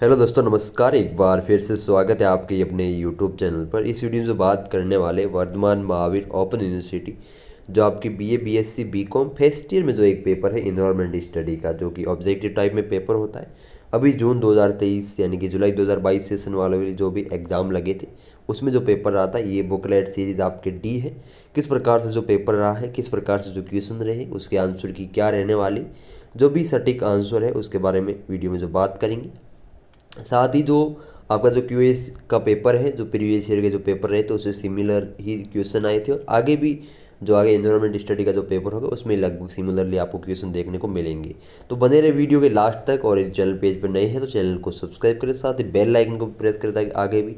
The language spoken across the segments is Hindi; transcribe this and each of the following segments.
हेलो दोस्तों नमस्कार एक बार फिर से स्वागत है आपके अपने यूट्यूब चैनल पर इस वीडियो में बात करने वाले वर्धमान महावीर ओपन यूनिवर्सिटी जो आपकी BA BSc BCom first year में जो एक पेपर है इन्वायरमेंट स्टडी का जो कि ऑब्जेक्टिव टाइप में पेपर होता है अभी जून 2023 यानी कि जुलाई 2022 सेशन वालों के जो भी एग्ज़ाम लगे थे उसमें जो पेपर रहा था ये बुकलेट सीरीज आपके डी है किस प्रकार से जो पेपर रहा है किस प्रकार से जो क्वेश्चन रहे उसके आंसर की क्या रहने वाली जो भी सटीक आंसर है उसके बारे में वीडियो में जो बात करेंगे साथ ही जो आपका जो क्यू एस का पेपर है जो प्रीवियस ईयर के जो पेपर रहे तो उससे सिमिलर ही क्वेश्चन आए थे और आगे भी जो आगे इन्वायरमेंट स्टडी का जो पेपर होगा उसमें लगभग सिमिलरली आपको क्वेश्चन देखने को मिलेंगे तो बने रहे वीडियो के लास्ट तक और चैनल पेज पर नए हैं तो चैनल को सब्सक्राइब करें साथ ही बेल लाइकन को प्रेस करें ताकि आगे भी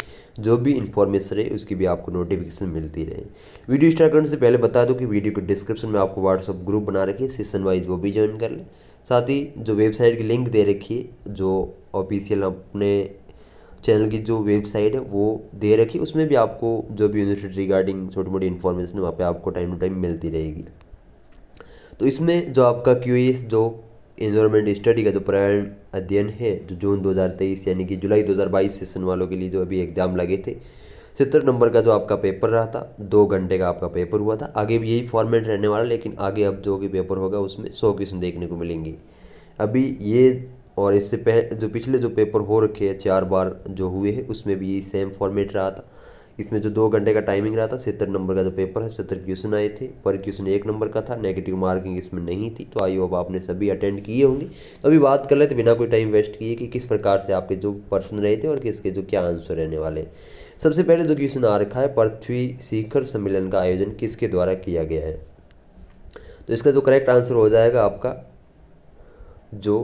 जो भी इन्फॉर्मेशन रहे उसकी भी आपको नोटिफिकेशन मिलती रहे वीडियो स्टार्ट करने से पहले बता दो कि वीडियो के डिस्क्रिप्शन में आपको व्हाट्सअप ग्रुप बना रखिए सेशन वाइज वो भी ज्वाइन कर लें साथ ही जो वेबसाइट की लिंक दे रखी है जो ऑफिशियल अपने चैनल की जो वेबसाइट है वो दे रखी उसमें भी आपको जो भी यूनिवर्सिटी रिगार्डिंग छोटी मोटी इन्फॉर्मेशन वहाँ पे आपको टाइम टू टाइम मिलती रहेगी तो इसमें जो आपका क्यू जो इन्वायरमेंट स्टडी का जो प्रयाण अध्ययन है जो जून 2023 यानी कि जुलाई 2022 सेशन वालों के लिए जो अभी एग्ज़ाम लगे थे सत्तर नंबर का जो आपका पेपर रहा था दो घंटे का आपका पेपर हुआ था आगे भी यही फॉर्मेट रहने वाला लेकिन आगे अब जो भी पेपर होगा उसमें सौ क्वेश्चन देखने को मिलेंगे अभी ये और इससे पह जो पिछले जो पेपर हो रखे हैं चार बार जो हुए हैं उसमें भी यही सेम फॉर्मेट रहा था इसमें जो दो घंटे का टाइमिंग रहा था सत्तर नंबर का जो पेपर है सत्तर क्वेश्चन आए थे पर क्वेश्चन एक नंबर का था नेगेटिव मार्किंग इसमें नहीं थी तो आई होप आपने सभी अटेंड किए होंगे तो अभी बात कर लेते बिना कोई टाइम वेस्ट किए कि किस प्रकार से आपके जो पर्सन रहे थे और किसके जो क्या आंसर रहने वाले सबसे पहले जो क्वेश्चन आ रखा है पृथ्वी शिखर सम्मेलन का आयोजन किसके द्वारा किया गया है तो इसका जो करेक्ट आंसर हो जाएगा आपका जो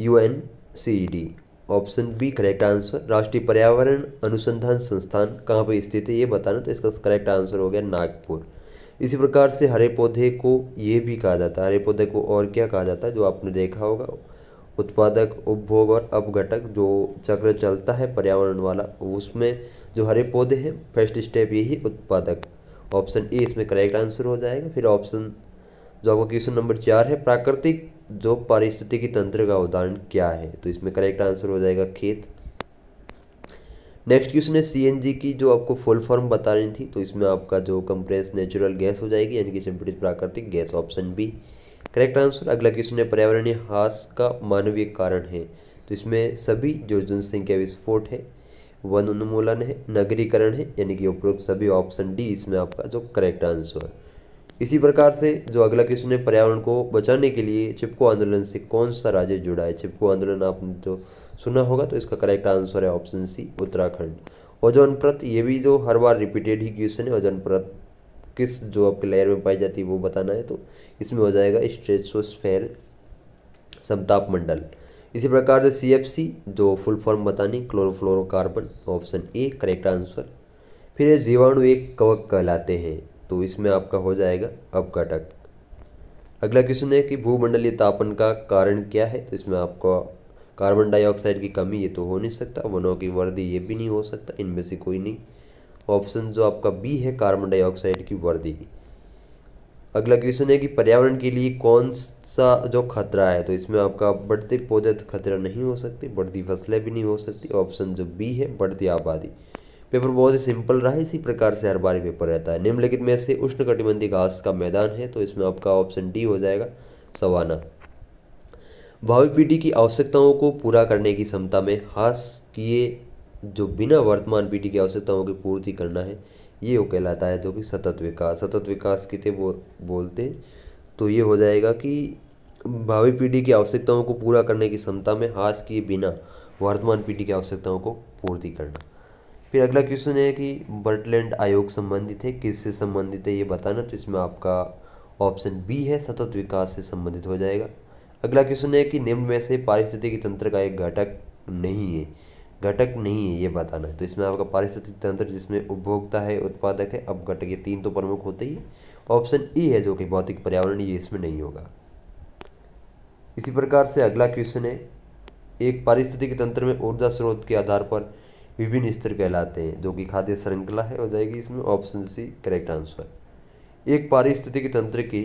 U N C E D option B correct answer राष्ट्रीय पर्यावरण अनुसंधान संस्थान कहाँ पर स्थित है ये बताना तो इसका करेक्ट आंसर हो गया नागपुर इसी प्रकार से हरे पौधे को ये भी कहा जाता है हरे पौधे को और क्या कहा जाता है जो आपने देखा होगा उत्पादक उपभोग और अपघटक जो चक्र चलता है पर्यावरण वाला उसमें जो हरे पौधे हैं फर्स्ट स्टेप यही उत्पादक ऑप्शन ए इसमें करेक्ट आंसर हो जाएगा फिर ऑप्शन जो आपका क्वेश्चन नंबर चार है प्राकृतिक जो पारिस्थितिकी तंत्र का उदाहरण क्या है तो इसमें करेक्ट आंसर हो जाएगा खेत नेक्स्ट क्वेश्चन है सीएनजी की जो आपको फुल फॉर्म बता रही थी तो इसमें आपका जो कंप्रेस नेचुरल गैस हो जाएगी यानी कि संपीड़ित प्राकृतिक gas option B correct answer अगला क्वेश्चन है पर्यावरणीय हास का मानवीय कारण है तो इसमें सभी जो जनसंख्या विस्फोट है वन उन्मूलन है नगरीकरण है यानी कि उपरोक्त सभी ऑप्शन डी इसमें आपका जो करेक्ट आंसर है इसी प्रकार से जो अगला क्वेश्चन है पर्यावरण को बचाने के लिए चिपको आंदोलन से कौन सा राज्य जुड़ा है चिपको आंदोलन आपने जो सुना होगा तो इसका करेक्ट आंसर है ऑप्शन सी उत्तराखंड ओजोन प्रत ये भी जो हर बार रिपीटेड ही क्वेश्चन है ओजोन प्रत किस जो आपके लेयर में पाई जाती है वो बताना है तो इसमें हो जाएगा स्ट्रेसोस्फेयर समताप मंडल इसी प्रकार से सी एफ सी जो फुल फॉर्म बतानी chlorofluorocarbon option A correct answer फिर जीवाणु एक कवक कहलाते हैं तो इसमें आपका हो जाएगा अपघटक अगला क्वेश्चन है कि भूमंडलीय तापन का कारण क्या है तो इसमें आपका कार्बन डाइऑक्साइड की कमी ये तो हो नहीं सकता वनों की वर्दी ये भी नहीं हो सकता इनमें से कोई नहीं ऑप्शन जो आपका बी है कार्बन डाइऑक्साइड की वर्दी अगला क्वेश्चन है कि पर्यावरण के लिए कौन सा जो खतरा है तो इसमें आपका बढ़ते पौधे तो खतरा नहीं हो सकते बढ़ती फसलें भी नहीं हो सकती ऑप्शन जो बी है बढ़ती आबादी पेपर बहुत ही सिंपल रहा है इसी प्रकार से हर बार पेपर रहता है निम्नलिखित में से उष्ण कटिबंधी घास का मैदान है तो इसमें आपका ऑप्शन डी हो जाएगा सवाना भावी पीढ़ी की आवश्यकताओं को पूरा करने की क्षमता में हास किए जो बिना वर्तमान पीढ़ी की आवश्यकताओं की पूर्ति करना है ये वो कहलाता है जो कि सतत विकास सतत विकास किते बो, बोलते तो ये हो जाएगा कि भावी पीढ़ी की आवश्यकताओं को पूरा करने की क्षमता में हास किए बिना वर्तमान पीढ़ी की आवश्यकताओं को पूर्ति करना फिर अगला क्वेश्चन है कि बर्टलैंड आयोग संबंधित है किससे संबंधित है ये बताना तो इसमें आपका ऑप्शन बी है सतत विकास से संबंधित हो जाएगा अगला क्वेश्चन है कि निम्न में से पारिस्थितिक तंत्र का एक घटक नहीं है घटक नहीं है ये बताना है तो इसमें आपका पारिस्थितिक तंत्र जिसमें उपभोक्ता है उत्पादक है अब घटक ये तीन तो प्रमुख होते ही ऑप्शन ई e है जो कि भौतिक पर्यावरण ये इसमें नहीं होगा इसी प्रकार से अगला क्वेश्चन है एक पारिस्थितिक तंत्र में ऊर्जा स्रोत के आधार पर विभिन्न स्तर कहलाते हैं जो कि खाद्य श्रृंखला है हो जाएगी इसमें ऑप्शन सी करेक्ट आंसर एक पारिस्थितिकी तंत्र की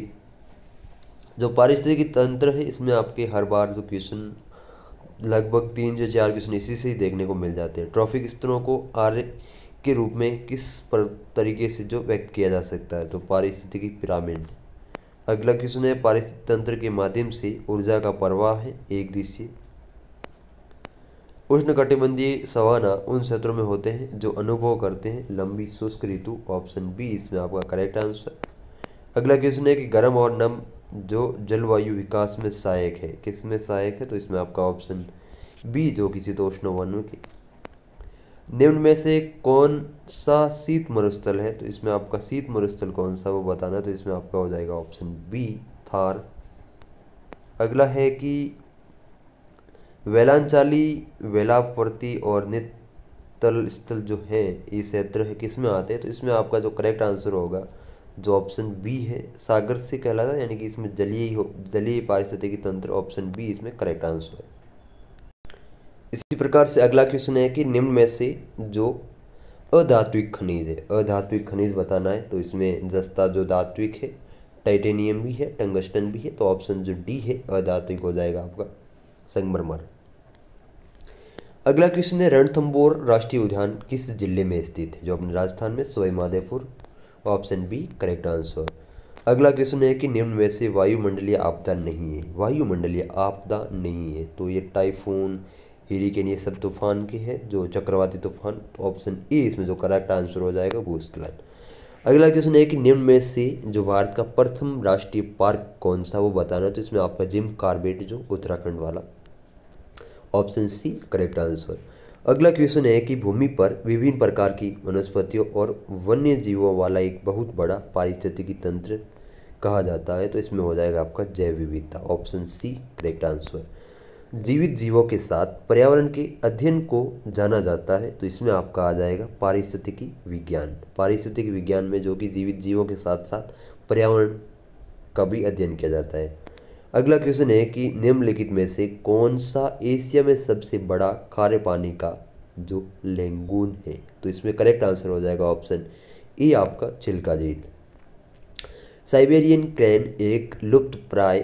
जो पारिस्थितिकी तंत्र है इसमें आपके हर बार जो क्वेश्चन लगभग तीन से चार क्वेश्चन इसी से ही देखने को मिल जाते हैं ट्रॉफिक स्तरों को आर्य के रूप में किस पर तरीके से जो व्यक्त किया जा सकता है तो पारिस्थितिकी पिरामिड अगला क्वेश्चन है पारिस्थितिक तंत्र के माध्यम से ऊर्जा का प्रवाह है एक दिशीय उष्णकटिबंधीय सवाना उन क्षेत्रों में होते हैं जो अनुभव करते हैं लंबी शुष्क ऋतु ऑप्शन बी इसमें आपका करेक्ट आंसर अगला क्वेश्चन है कि गर्म और नम जो जलवायु विकास में सहायक है किस में सहायक है तो इसमें आपका ऑप्शन बी जो तो उष्ण वनों की निम्न में से कौन सा शीत मरुस्थल है तो इसमें आपका शीत मरुस्थल कौन सा वो बताना तो इसमें आपका हो जाएगा ऑप्शन बी थार अगला है कि वेलांचाली वेलापर्ति और नितल स्थल जो है ये क्षेत्र है किस में आते हैं तो इसमें आपका जो करेक्ट आंसर होगा जो ऑप्शन बी है सागर से कहलाता है यानी कि इसमें जलीय हो जलीय पारिस्थितिकी तंत्र ऑप्शन बी इसमें करेक्ट आंसर है इसी प्रकार से अगला क्वेश्चन है कि निम्न में से जो अधात्विक खनिज है अधात्विक खनिज बताना है तो इसमें जस्ता जो धात्विक है टाइटेनियम भी है टंगस्टन भी है तो ऑप्शन जो डी है अधात्विक हो जाएगा आपका संगमरमर अगला क्वेश्चन है रणथम्बोर राष्ट्रीय उद्यान किस जिले में स्थित है जो अपने राजस्थान में Sawai Madhopur option B correct answer अगला क्वेश्चन है कि निम्न में से वायुमंडलीय आपदा नहीं है वायुमंडलीय आपदा नहीं है तो ये टाइफून के ये सब तूफान के हैं जो चक्रवाती तूफान ऑप्शन ए इसमें जो करेक्ट आंसर हो जाएगा वो भूस्खलन अगला क्वेश्चन है कि निम्न में से जो भारत का प्रथम राष्ट्रीय पार्क कौन सा वो बताना तो इसमें आपका जिम कार्बेट जो उत्तराखंड वाला ऑप्शन सी करेक्ट आंसर अगला क्वेश्चन है कि भूमि पर विभिन्न प्रकार की वनस्पतियों और वन्य जीवों वाला एक बहुत बड़ा पारिस्थितिकी तंत्र कहा जाता है तो इसमें हो जाएगा आपका जैव विविधता ऑप्शन सी करेक्ट आंसर जीवित जीवों के साथ पर्यावरण के अध्ययन को जाना जाता है तो इसमें आपका आ जाएगा पारिस्थितिकी विज्ञान पारिस्थितिक विज्ञान में जो कि जीवित जीवों के साथ साथ पर्यावरण का भी अध्ययन किया जाता है अगला क्वेश्चन है कि निम्नलिखित में से कौन सा एशिया में सबसे बड़ा खारे पानी का जो लेंगून है तो इसमें करेक्ट आंसर हो जाएगा ऑप्शन ए आपका छिलका झील साइबेरियन क्रैन एक लुप्त प्राय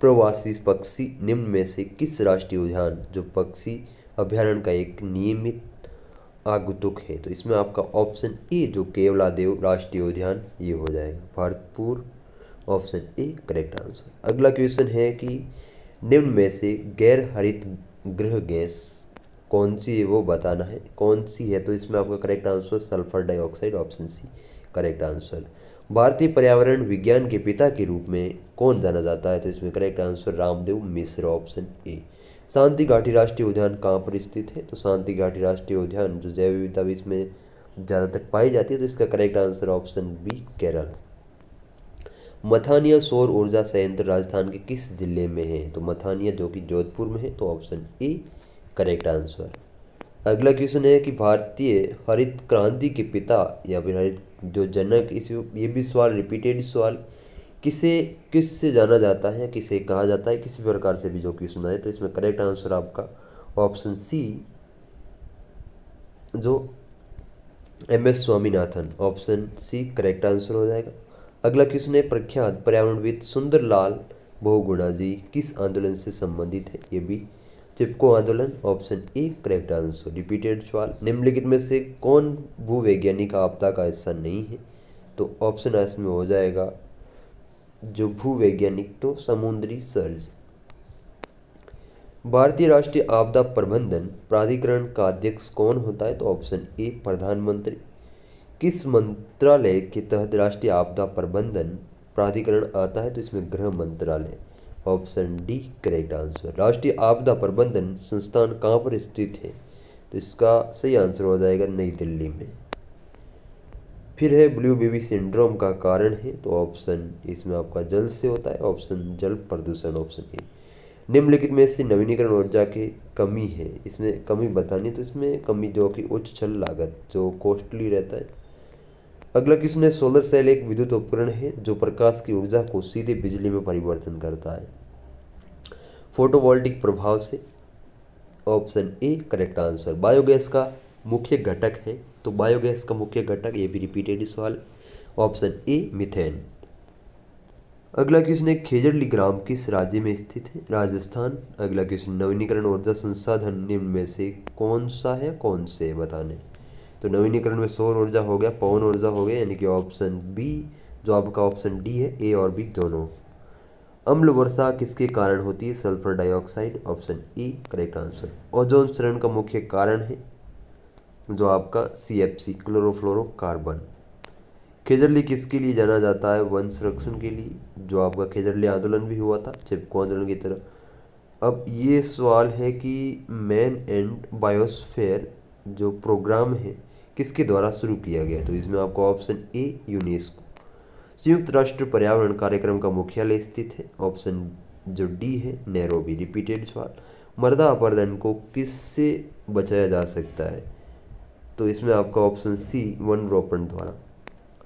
प्रवासी पक्षी निम्न में से किस राष्ट्रीय उद्यान जो पक्षी अभ्यारण्य का एक नियमित आगुतुक है तो इसमें आपका ऑप्शन ए जो केवलादेव राष्ट्रीय उद्यान ये हो जाएगा Bharatpur option A correct answer अगला क्वेश्चन है कि निम्न में से गैर हरित गृह गैस कौन सी है वो बताना है कौन सी है तो इसमें आपका correct answer sulphur dioxide option C correct answer भारतीय पर्यावरण विज्ञान के पिता के रूप में कौन जाना जाता है तो इसमें correct answer Ramdev Mishra option A शांति घाटी राष्ट्रीय उद्यान कहाँ पर स्थित है तो शांति घाटी राष्ट्रीय उद्यान जो जैव विविधता इसमें ज़्यादातर पाई जाती है तो इसका correct answer option B Kerala Mathania सौर ऊर्जा संयंत्र राजस्थान के किस जिले में है तो मथानिया जो कि जोधपुर में है तो ऑप्शन ए करेक्ट आंसर अगला क्वेश्चन है कि भारतीय हरित क्रांति के पिता या फिर हरित जो जनक इस ये भी सवाल रिपीटेड सवाल किसे किस से जाना जाता है किसे कहा जाता है किसी प्रकार से भी जो क्वेश्चन आए तो इसमें करेक्ट आंसर आपका ऑप्शन सी जो M S Swaminathan option C correct answer हो जाएगा अगला क्वेश्चन है प्रख्यात पर्यावरणविद लाल बहुगुणा जी किस आंदोलन से संबंधित है ये भी Chipko Andolan option A correct answer repeated सवाल निम्नलिखित में से कौन भूवैज्ञानिक आपदा का हिस्सा नहीं है तो ऑप्शन आ इसमें हो जाएगा जो भूवैज्ञानिक तो समुद्री सर्ज भारतीय राष्ट्रीय आपदा प्रबंधन प्राधिकरण का अध्यक्ष कौन होता है तो ऑप्शन ए प्रधानमंत्री किस मंत्रालय के तहत राष्ट्रीय आपदा प्रबंधन प्राधिकरण आता है तो इसमें गृह मंत्रालय ऑप्शन डी करेक्ट आंसर राष्ट्रीय आपदा प्रबंधन संस्थान कहाँ पर स्थित है तो इसका सही आंसर हो जाएगा नई दिल्ली में फिर है ब्लू बेबी सिंड्रोम का कारण है तो ऑप्शन इसमें आपका जल से होता है ऑप्शन जल प्रदूषण ऑप्शन ए निम्नलिखित में से नवीनीकरण ऊर्जा की कमी है इसमें कमी बतानी तो इसमें कमी जो कि उच्च छल लागत जो कॉस्टली रहता है अगला है सोलर सेल एक विद्युत उपकरण है जो प्रकाश की ऊर्जा को सीधे बिजली में परिवर्तन करता है फोटोवोल्टिक प्रभाव से option A correct answer biogas का मुख्य घटक है तो बायोगैस का मुख्य घटक ये भी रिपीटेड सवाल ऑप्शन ए मिथेन अगला क्वेश्चन है खेजड़ली ग्राम किस राज्य में स्थित है राजस्थान अगला क्वेश्चन नवीनीकरण ऊर्जा संसाधन निम्न में से कौन सा है कौन से बताने तो नवीनीकरण में सौर ऊर्जा हो गया पवन ऊर्जा हो गया यानी कि ऑप्शन बी जो आपका ऑप्शन डी है ए और बी दोनों अम्ल वर्षा किसके कारण होती है sulphur dioxide option E correct answer ozone चरण का मुख्य कारण है जो आपका सी एफ सी कार्बन खेजरली किसके लिए जाना जाता है वन संरक्षण के लिए जो आपका खेजरली आंदोलन भी हुआ था चिपको आंदोलन की तरह अब ये सवाल है कि मैन एंड बायोस्फेयर जो प्रोग्राम है किसके द्वारा शुरू किया गया तो इसमें आपको ऑप्शन ए यूनेस्को संयुक्त राष्ट्र पर्यावरण कार्यक्रम का मुख्यालय स्थित है ऑप्शन जो डी है नेहरो रिपीटेड सवाल मर्दा अपर्दन को किससे बचाया जा सकता है तो इसमें आपका ऑप्शन सी वन रोपण द्वारा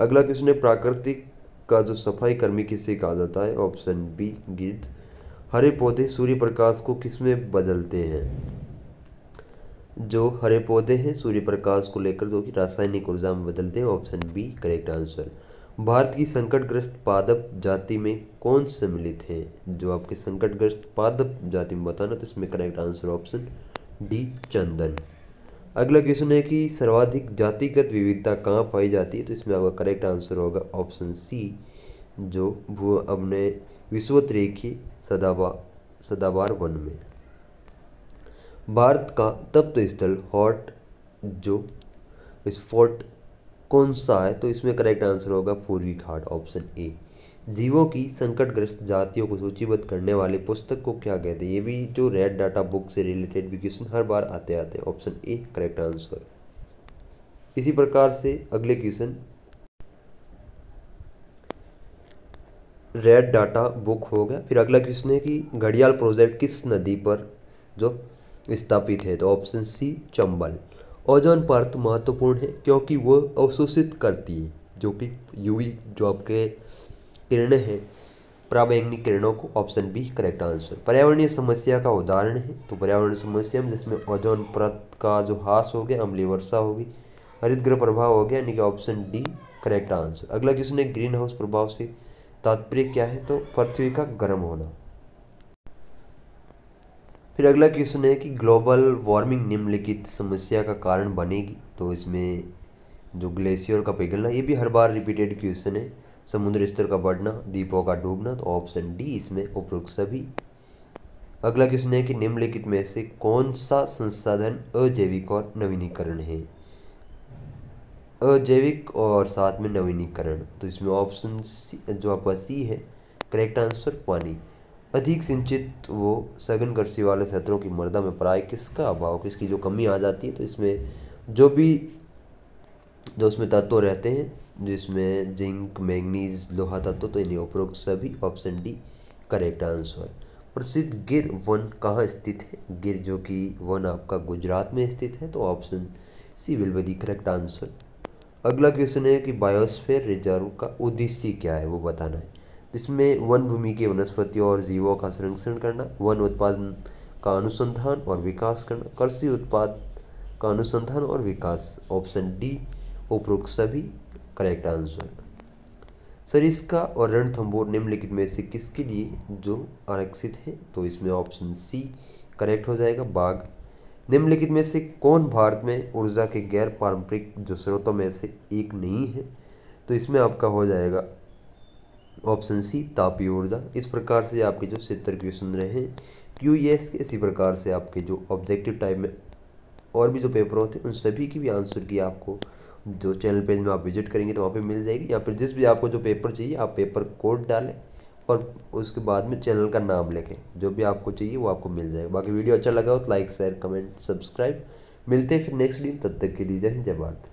अगला क्वेश्चन है प्राकृतिक का जो सफाई कर्मी किससे कहा जाता है ऑप्शन बी गिद्ध हरे पौधे सूर्य प्रकाश को किसमें बदलते हैं जो हरे पौधे हैं सूर्य प्रकाश को लेकर जो कि रासायनिक ऊर्जा में बदलते हैं option B correct answer Bharat की संकटग्रस्त पादप जाति में कौन सम्मिलित हैं जो आपके संकटग्रस्त पादप जाति में बताना तो इसमें करेक्ट आंसर ऑप्शन डी चंदन अगला क्वेश्चन है कि सर्वाधिक जातिगत विविधता कहाँ पाई जाती है तो इसमें आपका करेक्ट आंसर होगा ऑप्शन सी जो भू अपने रेखी सदाबा सदाबार वन में भारत का तप्त तो स्थल हॉट जो स्पॉट कौन सा है तो इसमें करेक्ट आंसर होगा पूर्वी घाट ऑप्शन ए जीवों की संकटग्रस्त जातियों को सूचीबद्ध करने वाली पुस्तक को क्या कहते हैं ये भी जो रेड डाटा बुक से रिलेटेड भी क्वेश्चन हर बार आते आते हैं ऑप्शन ए करेक्ट आंसर इसी प्रकार से अगले क्वेश्चन रेड डाटा बुक हो गया फिर अगला क्वेश्चन है कि घड़ियाल प्रोजेक्ट किस नदी पर जो स्थापित है तो ऑप्शन सी चंबल ओजोन परत महत्वपूर्ण है क्योंकि वह अवशोषित करती है जो कि यूवी जो आपके किरण हैं प्रावैंगिक किरणों को ऑप्शन बी करेक्ट आंसर पर्यावरणीय समस्या का उदाहरण है तो पर्यावरणीय समस्या में जिसमें ओजोन परत का जो हास हो गया अम्लीय वर्षा होगी हरितगृह प्रभाव हो गया यानी कि ऑप्शन डी करेक्ट आंसर अगला क्वेश्चन है ग्रीन हाउस प्रभाव से तात्पर्य क्या है तो पृथ्वी का गर्म होना फिर अगला क्वेश्चन है कि ग्लोबल वार्मिंग निम्नलिखित समस्या का कारण बनेगी तो इसमें जो ग्लेशियर का पिघलना ये भी हर बार रिपीटेड क्वेश्चन है समुद्र स्तर का बढ़ना दीपों का डूबना तो ऑप्शन डी इसमें उपरोक्त सभी अगला क्वेश्चन है कि निम्नलिखित में से कौन सा संसाधन अजैविक और नवीनीकरण है अजैविक और साथ में नवीनीकरण तो इसमें ऑप्शन सी जो आपका सी है करेक्ट आंसर पानी अधिक सिंचित वो सघन कृषि वाले क्षेत्रों की मृदा में प्राय किसका अभाव किसकी जो कमी आ जाती है तो इसमें जो भी जो उसमें तत्व रहते हैं जिसमें जिंक मैंगनीज लोहा तत्व तो इन्हें उपरोक्त सभी ऑप्शन डी करेक्ट आंसर प्रसिद्ध गिर वन कहाँ स्थित है गिर जो कि वन आपका गुजरात में स्थित है तो option C will be correct answer अगला क्वेश्चन है कि बायोस्फेयर रिजर्व का उद्देश्य क्या है वो बताना है इसमें वन भूमि के वनस्पतियों और जीवों का संरक्षण करना वन उत्पादन का अनुसंधान और विकास करना कृषि उत्पाद का अनुसंधान और विकास ऑप्शन डी उपरोक्त सभी करेक्ट आंसर सरिस्का और रणथम्बोर निम्नलिखित में से किसके लिए जो आरक्षित है तो इसमें ऑप्शन सी करेक्ट हो जाएगा बाघ निम्नलिखित में से कौन भारत में ऊर्जा के गैर पारंपरिक जो स्रोतों में से एक नहीं है तो इसमें आपका हो जाएगा ऑप्शन सी तापी ऊर्जा इस प्रकार से आपके जो सितर क्वेश्चन रहे क्यू एस के इसी प्रकार से आपके जो ऑब्जेक्टिव टाइप में और भी जो पेपर होते हैं उन सभी की भी आंसर की आपको जो चैनल पेज में आप विजिट करेंगे तो वहाँ पे मिल जाएगी या फिर जिस भी आपको जो पेपर चाहिए आप पेपर कोड डालें और उसके बाद में चैनल का नाम लिखें जो भी आपको चाहिए वो आपको मिल जाएगा बाकी वीडियो अच्छा लगा हो तो लाइक शेयर कमेंट सब्सक्राइब मिलते हैं फिर नेक्स्ट वीडियो तब तक के लिए जय हिंद जय भारत